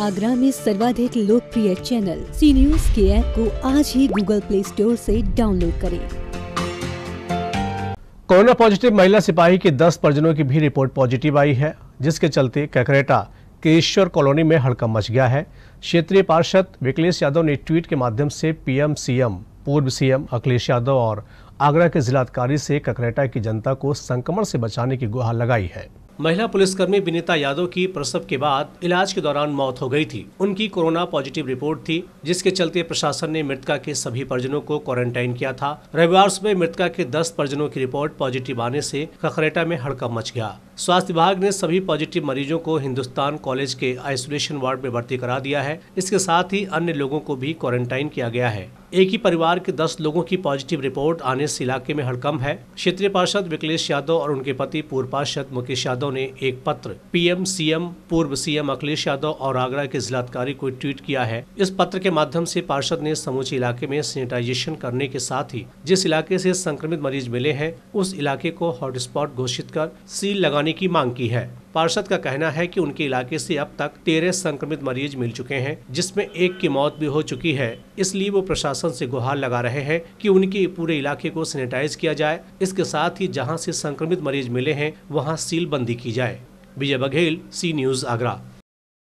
आगरा में सर्वाधिक लोकप्रिय चैनल सी न्यूज के ऐप को आज ही गूगल प्ले स्टोर से डाउनलोड करें कोरोना पॉजिटिव महिला सिपाही के 10 परिजनों की भी रिपोर्ट पॉजिटिव आई है जिसके चलते ककरेटा केश्वर कॉलोनी में हड़कम मच गया है क्षेत्रीय पार्षद विकलेश यादव ने ट्वीट के माध्यम से पीएम सीएम पूर्व सीएम अखिलेश यादव और आगरा के जिलाधिकारी से ककरेटा की जनता को संक्रमण से बचाने की गुहार लगाई है महिला पुलिसकर्मी विनीता यादव की प्रसव के बाद इलाज के दौरान मौत हो गई थी उनकी कोरोना पॉजिटिव रिपोर्ट थी जिसके चलते प्रशासन ने मृतका के सभी परिजनों को क्वारंटाइन किया था रविवार सुबह मृतका के 10 परिजनों की रिपोर्ट पॉजिटिव आने से खखरेटा में हड़कम मच गया स्वास्थ्य विभाग ने सभी पॉजिटिव मरीजों को हिंदुस्तान कॉलेज के आइसोलेशन वार्ड में भर्ती करा दिया है इसके साथ ही अन्य लोगों को भी क्वारंटाइन किया गया है एक ही परिवार के दस लोगों की पॉजिटिव रिपोर्ट आने से इलाके में हड़कम है क्षेत्रीय पार्षद विकलेश यादव और उनके पति पूर्व पार्षद मुकेश यादव ने एक पत्र पीएम सीएम पूर्व सीएम अखिलेश यादव और आगरा के जिलाधिकारी को ट्वीट किया है इस पत्र के माध्यम से पार्षद ने समूचे इलाके में सैनिटाइजेशन करने के साथ ही जिस इलाके से संक्रमित मरीज मिले हैं उस इलाके को हॉटस्पॉट घोषित कर सील लगाने बढ़ाने की मांग की है पार्षद का कहना है कि उनके इलाके से अब तक तेरह संक्रमित मरीज मिल चुके हैं जिसमें एक की मौत भी हो चुकी है इसलिए वो प्रशासन से गुहार लगा रहे हैं कि उनके पूरे इलाके को सैनिटाइज किया जाए इसके साथ ही जहां से संक्रमित मरीज मिले हैं वहां सील बंदी की जाए विजय बघेल सी न्यूज आगरा